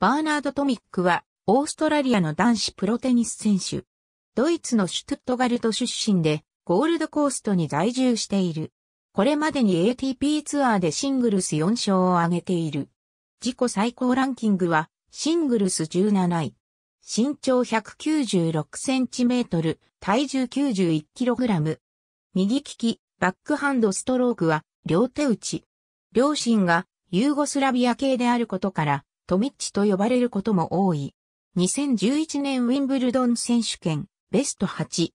バーナード・トミックは、オーストラリアの男子プロテニス選手。ドイツのシュトゥットガルト出身で、ゴールドコーストに在住している。これまでに ATP ツアーでシングルス4勝を挙げている。自己最高ランキングは、シングルス17位。身長196センチメートル、体重91キログラム。右利き、バックハンドストロークは、両手打ち。両親が、ユーゴスラビア系であることから、トミッチと呼ばれることも多い。2011年ウィンブルドン選手権、ベスト8。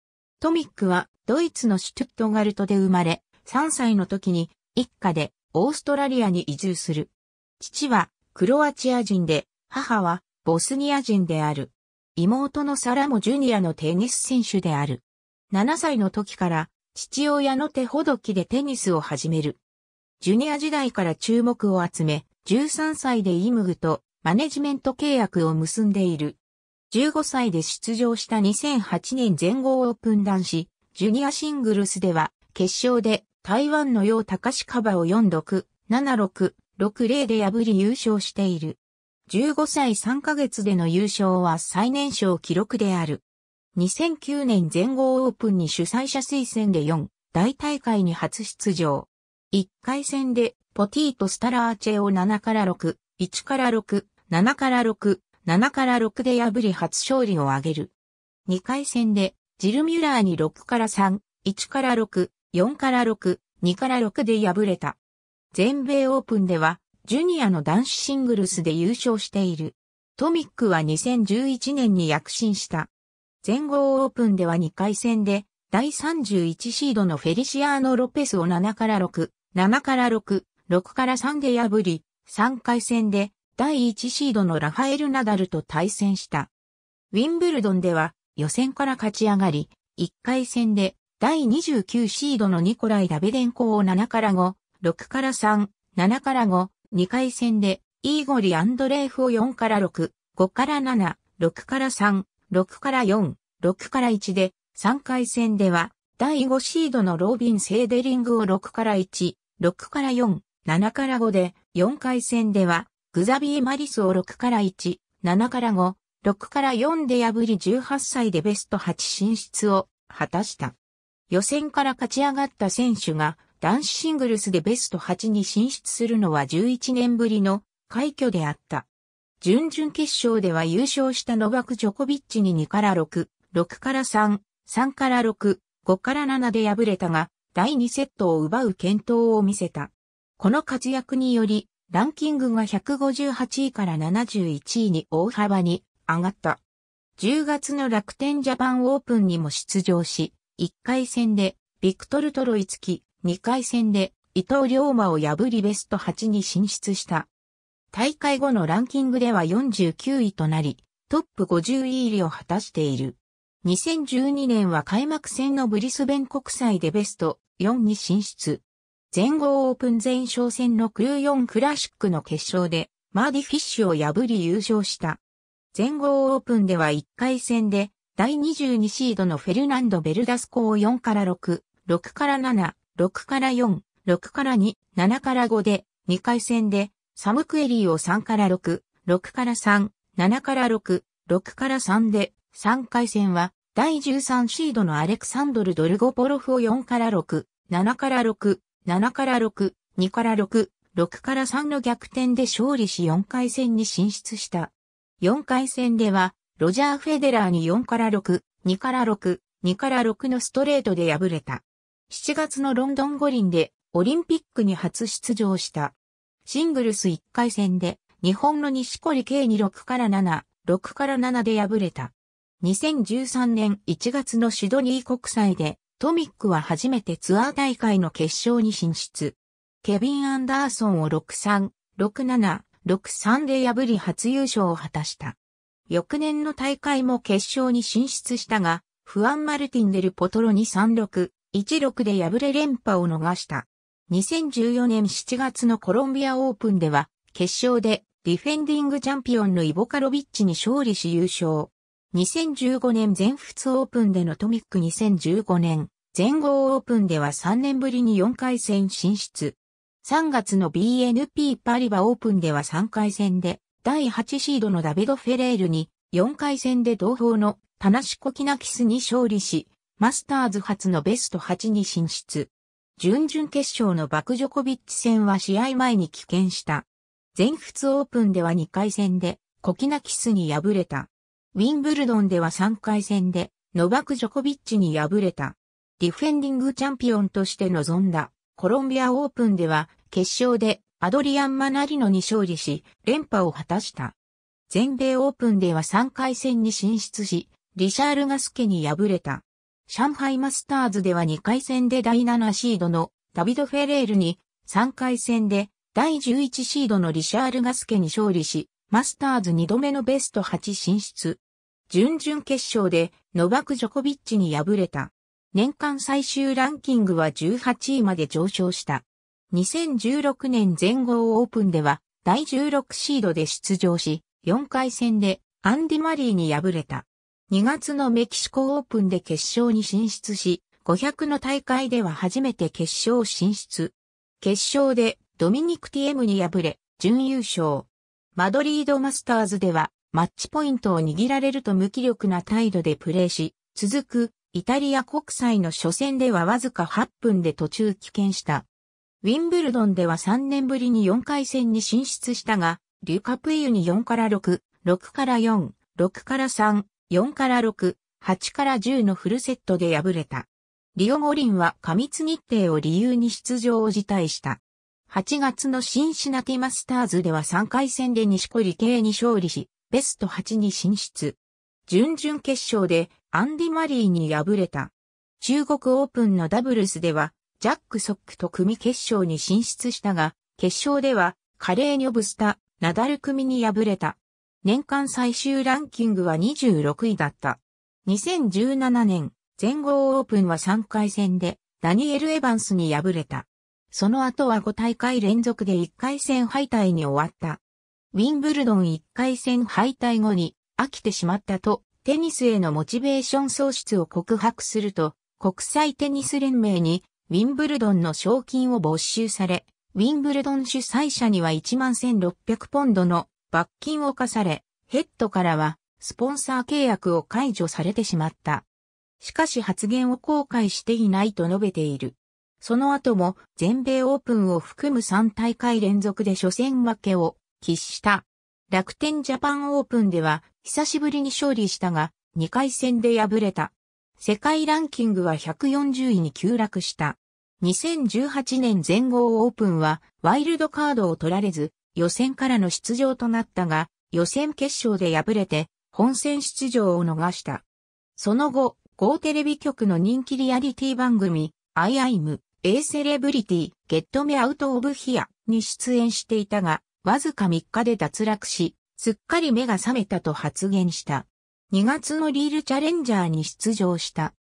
トミックはドイツのシュトゥットガルトで生まれ、3歳の時に一家でオーストラリアに移住する。父はクロアチア人で、母はボスニア人である。妹のサラもジュニアのテニス選手である。7歳の時から父親の手ほどきでテニスを始める。ジュニア時代から注目を集め、13歳でイムグとマネジメント契約を結んでいる。15歳で出場した2008年全豪オープン男子、ジュニアシングルスでは、決勝で台湾のう高しカバを46、76、60で破り優勝している。15歳3ヶ月での優勝は最年少記録である。2009年全豪オープンに主催者推薦で4、大大会に初出場。1回戦でポティートスタラーチェを7から6、1から6、7から6、7から6で破り初勝利を挙げる。2回戦で、ジルミュラーに6から3、1から6、4から6、2から6で敗れた。全米オープンでは、ジュニアの男子シングルスで優勝している。トミックは2011年に躍進した。全豪オープンでは2回戦で、第31シードのフェリシアーノ・ロペスを7から6、7から6、6から3で破り、3回戦で第1シードのラファエル・ナダルと対戦した。ウィンブルドンでは予選から勝ち上がり、1回戦で第29シードのニコライ・ダベデンコを7から5、6から3、7から5、2回戦でイーゴリ・アンドレーフを4から6、5から7、6から3、6から4、6から1で、3回戦では、第5シードのロービン・セーデリングを6から1、6から4、7から5で、4回戦では、グザビー・マリスを6から1、7から5、6から4で破り18歳でベスト8進出を果たした。予選から勝ち上がった選手が男子シングルスでベスト8に進出するのは11年ぶりの快挙であった。準々決勝では優勝したノバク・ジョコビッチに2から6、6から3、3から6、5から7で敗れたが、第2セットを奪う健闘を見せた。この活躍により、ランキングが158位から71位に大幅に上がった。10月の楽天ジャパンオープンにも出場し、1回戦でビクトル・トロイツキ、2回戦で伊藤龍馬を破りベスト8に進出した。大会後のランキングでは49位となり、トップ50位入りを果たしている。2012年は開幕戦のブリスベン国際でベスト4に進出。全豪オープン前哨戦のクルー4クラシックの決勝で、マーディ・フィッシュを破り優勝した。全豪オープンでは1回戦で、第22シードのフェルナンド・ベルダスコを4から6、6から7、6から4、6から2、7から5で、2回戦で、サムクエリーを3から6、6から3、7から6、6から3で、3回戦は、第13シードのアレクサンドル・ドルゴポロフを4から6、7から6、7から6、2から6、6から3の逆転で勝利し4回戦に進出した。4回戦では、ロジャー・フェデラーに4から6、2から6、2から6のストレートで敗れた。7月のロンドン五輪でオリンピックに初出場した。シングルス1回戦で日本の西堀圭に6から7、6から7で敗れた。2013年1月のシドニー国際でトミックは初めてツアー大会の決勝に進出。ケビン・アンダーソンを6-3、6-7、6-3で破り初優勝を果たした。翌年の大会も決勝に進出したが、フアン・マルティン・デル・ポトロに3-6、1-6で敗れ連覇を逃した。2014年7月のコロンビアオープンでは、決勝でディフェンディングチャンピオンのイボカロビッチに勝利し優勝。2015年全仏オープンでのトミック2015年全豪オープンでは3年ぶりに4回戦進出。3月の BNP パリバオープンでは3回戦で、第8シードのダビド・フェレールに、4回戦で同胞のタナシコ・キナキスに勝利し、マスターズ初のベスト8に進出。準々決勝のバクジョコビッチ戦は試合前に棄権した。全仏オープンでは2回戦で、コキナキスに敗れた。ウィンブルドンでは3回戦で、ノバク・ジョコビッチに敗れた。ディフェンディングチャンピオンとして臨んだコロンビアオープンでは決勝でアドリアン・マナリノに勝利し連覇を果たした。全米オープンでは3回戦に進出し、リシャール・ガスケに敗れた。上海マスターズでは2回戦で第7シードのダビド・フェレールに、3回戦で第11シードのリシャール・ガスケに勝利し、マスターズ2度目のベスト8進出。準々決勝でノバク・ジョコビッチに敗れた。年間最終ランキングは18位まで上昇した。2016年全豪オープンでは第16シードで出場し、4回戦でアンディ・マリーに敗れた。2月のメキシコオープンで決勝に進出し、500の大会では初めて決勝進出。決勝でドミニク・ティエムに敗れ、準優勝。マドリードマスターズではマッチポイントを握られると無気力な態度でプレーし、続くイタリア国際の初戦ではわずか8分で途中棄権した。ウィンブルドンでは3年ぶりに4回戦に進出したが、リュカプイユに4から6、6から4、6から3、4から6、8から10のフルセットで敗れた。リオ五輪は過密日程を理由に出場を辞退した。8月のシンシナティマスターズでは3回戦で西小理系に勝利し、ベスト8に進出。準々決勝でアンディ・マリーに敗れた。中国オープンのダブルスでは、ジャック・ソックと組決勝に進出したが、決勝では、カレー・ニョブスタ、ナダル組に敗れた。年間最終ランキングは26位だった。2017年、全豪オープンは3回戦で、ダニエル・エヴァンスに敗れた。その後は5大会連続で1回戦敗退に終わった。ウィンブルドン1回戦敗退後に飽きてしまったとテニスへのモチベーション喪失を告白すると、国際テニス連盟にウィンブルドンの賞金を没収され、ウィンブルドン主催者には11,600ポンドの罰金を課され、ヘッドからはスポンサー契約を解除されてしまった。しかし発言を後悔していないと述べている。その後も全米オープンを含む3大会連続で初戦負けを喫した。楽天ジャパンオープンでは久しぶりに勝利したが、2回戦で敗れた。世界ランキングは140位に急落した。2018年全豪オープンはワイルドカードを取られず予選からの出場となったが予選決勝で敗れて本戦出場を逃した。その後、某テレビ局の人気リアリティ番組 I am A Celebrity Get Me Out of Here に出演していたがわずか3日で脱落しすっかり目が覚めたと発言した。2月のリールチャレンジャーに出場した。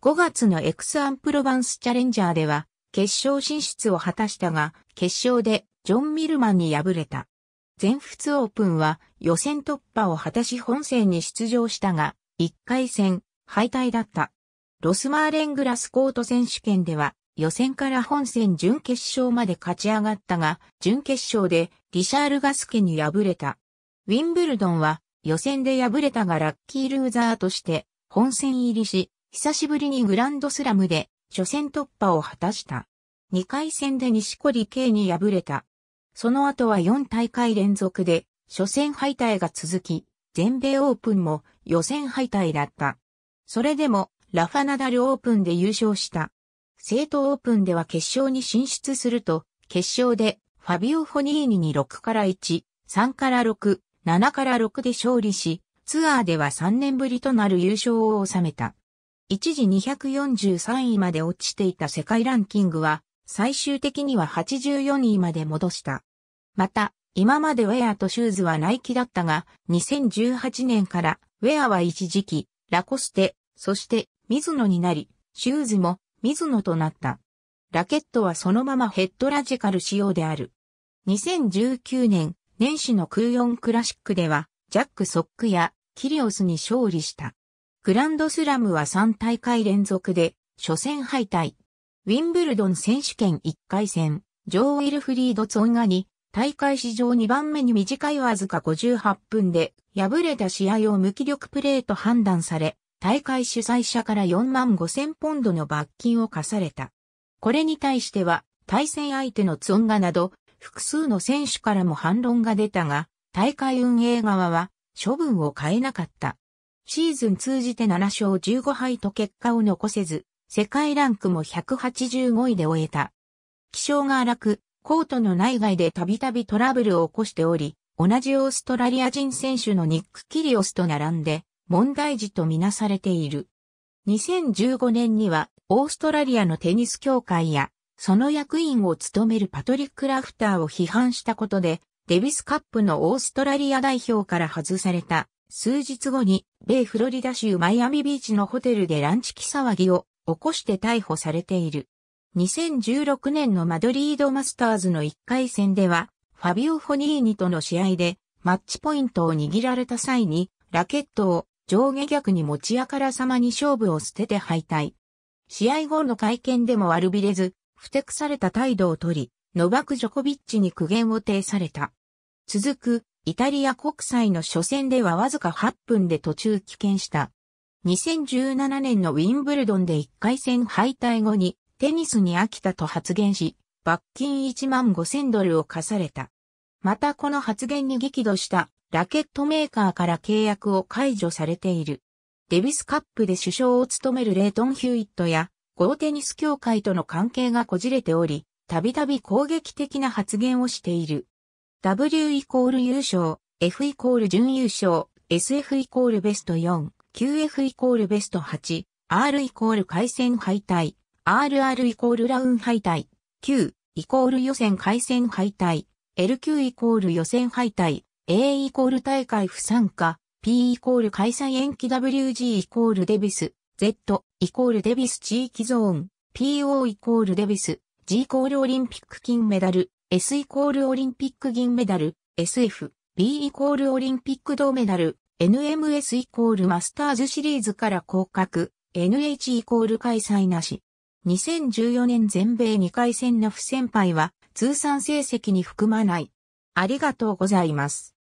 5月のエクスアンプロバンスチャレンジャーでは、決勝進出を果たしたが、決勝でジョン・ミルマンに敗れた。全仏オープンは予選突破を果たし本戦に出場したが、1回戦敗退だった。ロスマーレングラスコート選手権では、予選から本戦準決勝まで勝ち上がったが、準決勝でリシャール・ガスケに敗れた。ウィンブルドンは予選で敗れたがラッキールーザーとして本戦入りし、久しぶりにグランドスラムで初戦突破を果たした。2回戦で西堀圭に敗れた。その後は4大会連続で初戦敗退が続き、全米オープンも予選敗退だった。それでもラファナダルオープンで優勝した。正統オープンでは決勝に進出すると、決勝でファビオ・フォニーニに6から1、3から6、7から6で勝利し、ツアーでは3年ぶりとなる優勝を収めた。一時243位まで落ちていた世界ランキングは、最終的には84位まで戻した。また、今までウェアとシューズはナイキだったが、2018年からウェアは一時期、ラコステ、そしてミズノになり、シューズもミズノとなった。ラケットはそのままヘッドラジカル仕様である。2019年、年始のクーヨンクラシックでは、ジャック・ソックやキリオスに勝利した。グランドスラムは3大会連続で、初戦敗退。ウィンブルドン選手権1回戦、ジョー・ウィルフリード・ツォンガに、大会史上2番目に短いわずか58分で、敗れた試合を無気力プレーと判断され、大会主催者から4万5千ポンドの罰金を課された。これに対しては、対戦相手のツォンガなど、複数の選手からも反論が出たが、大会運営側は処分を変えなかった。シーズン通じて7勝15敗と結果を残せず、世界ランクも185位で終えた。気象が荒く、コートの内外でたびたびトラブルを起こしており、同じオーストラリア人選手のニック・キリオスと並んで、問題児とみなされている。2015年には、オーストラリアのテニス協会やその役員を務めるパトリック・ラフターを批判したことで、デビスカップのオーストラリア代表から外された。数日後に、米フロリダ州マイアミビーチのホテルでランチ期騒ぎを起こして逮捕されている。2016年のマドリードマスターズの1回戦では、ファビオ・フォニーニとの試合で、マッチポイントを握られた際に、ラケットを上下逆に持ちあからさまに勝負を捨てて敗退。試合後の会見でも悪びれず、ふてくされた態度をとり、ノバク・ジョコビッチに苦言を呈された。続く、イタリア国際の初戦ではわずか8分で途中棄権した。2017年のウィンブルドンで1回戦敗退後に、テニスに飽きたと発言し、罰金1万5000ドルを課された。またこの発言に激怒したラケットメーカーから契約を解除されている。デビスカップで首相を務めるレイトン・ヒューイットやゴーテニス協会との関係がこじれており、たびたび攻撃的な発言をしている。W イコール優勝、F イコール準優勝、SF イコールベスト4、QF イコールベスト8、R イコール回戦敗退、RR イコールラウン敗退、Q イコール予選回戦敗退、LQ イコール予選敗退、A イコール大会不参加、P イコール開催延期 WG イコールデビス、Z イコールデビス地域ゾーン、PO イコールデビス、G イコールオリンピック金メダル、S イコールオリンピック銀メダル、SF、B イコールオリンピック銅メダル、NMS イコールマスターズシリーズから降格、NH イコール開催なし。2014年全米2回戦の不先輩は通算成績に含まない。ありがとうございます。